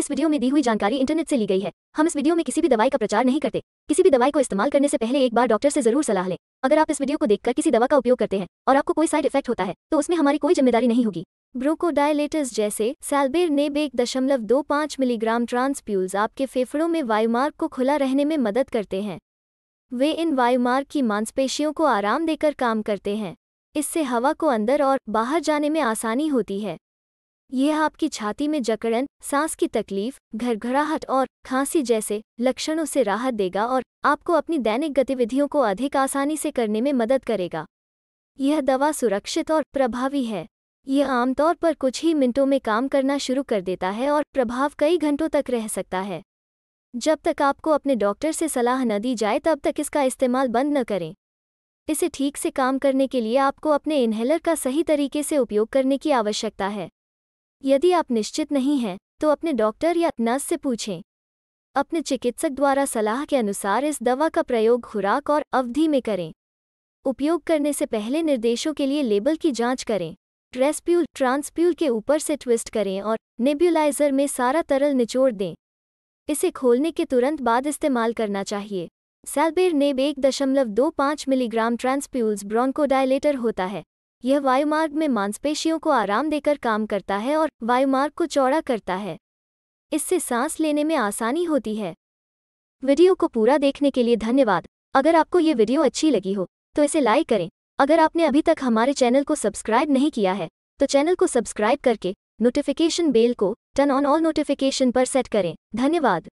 इस वीडियो में दी हुई जानकारी इंटरनेट से ली गई है हम इस वीडियो में किसी भी दवाई का प्रचार नहीं करते किसी भी दवाई को इस्तेमाल करने से पहले एक बार डॉक्टर से जरूर सलाह लें अगर आप इस वीडियो को देखकर किसी दवा का उपयोग करते हैं और आपको कोई साइड इफेक्ट होता है तो उसमें हमारी कोई जिम्मेदारी नहीं होगी ब्रोकोडायलेटस जैसे सैलबेर नेब एक दशमलव दो पाँच मिलीग्राम ट्रांसप्यूल्स आपके फेफड़ों में वायुमार्ग को खुला रहने में मदद करते हैं वे इन वायुमार्ग की मांसपेशियों को आराम देकर काम करते हैं इससे हवा को अंदर और बाहर जाने में आसानी होती है यह आपकी छाती में जकड़न सांस की तकलीफ घरघराहट और खांसी जैसे लक्षणों से राहत देगा और आपको अपनी दैनिक गतिविधियों को अधिक आसानी से करने में मदद करेगा यह दवा सुरक्षित और प्रभावी है यह आमतौर पर कुछ ही मिनटों में काम करना शुरू कर देता है और प्रभाव कई घंटों तक रह सकता है जब तक आपको अपने डॉक्टर से सलाह न दी जाए तब तक इसका इस्तेमाल बंद न करें इसे ठीक से काम करने के लिए आपको अपने इन्हेलर का सही तरीके से उपयोग करने की आवश्यकता है यदि आप निश्चित नहीं हैं तो अपने डॉक्टर या नर्स से पूछें अपने चिकित्सक द्वारा सलाह के अनुसार इस दवा का प्रयोग खुराक और अवधि में करें उपयोग करने से पहले निर्देशों के लिए लेबल की जांच करें ट्रेस्प्यूल ट्रांसप्यूल के ऊपर से ट्विस्ट करें और नेब्यूलाइजर में सारा तरल निचोड़ दें इसे खोलने के तुरंत बाद इस्तेमाल करना चाहिए सैलबेर नेब एक दशमलव दो पाँच मिलीग्राम ट्रांसप्यूल्स ब्रॉन्कोडाइलेटर होता है यह वायुमार्ग में मांसपेशियों को आराम देकर काम करता है और वायुमार्ग को चौड़ा करता है इससे सांस लेने में आसानी होती है वीडियो को पूरा देखने के लिए धन्यवाद अगर आपको ये वीडियो अच्छी लगी हो तो इसे लाइक करें अगर आपने अभी तक हमारे चैनल को सब्सक्राइब नहीं किया है तो चैनल को सब्सक्राइब करके नोटिफिकेशन बेल को टर्न ऑन ऑल नोटिफिकेशन पर सेट करें धन्यवाद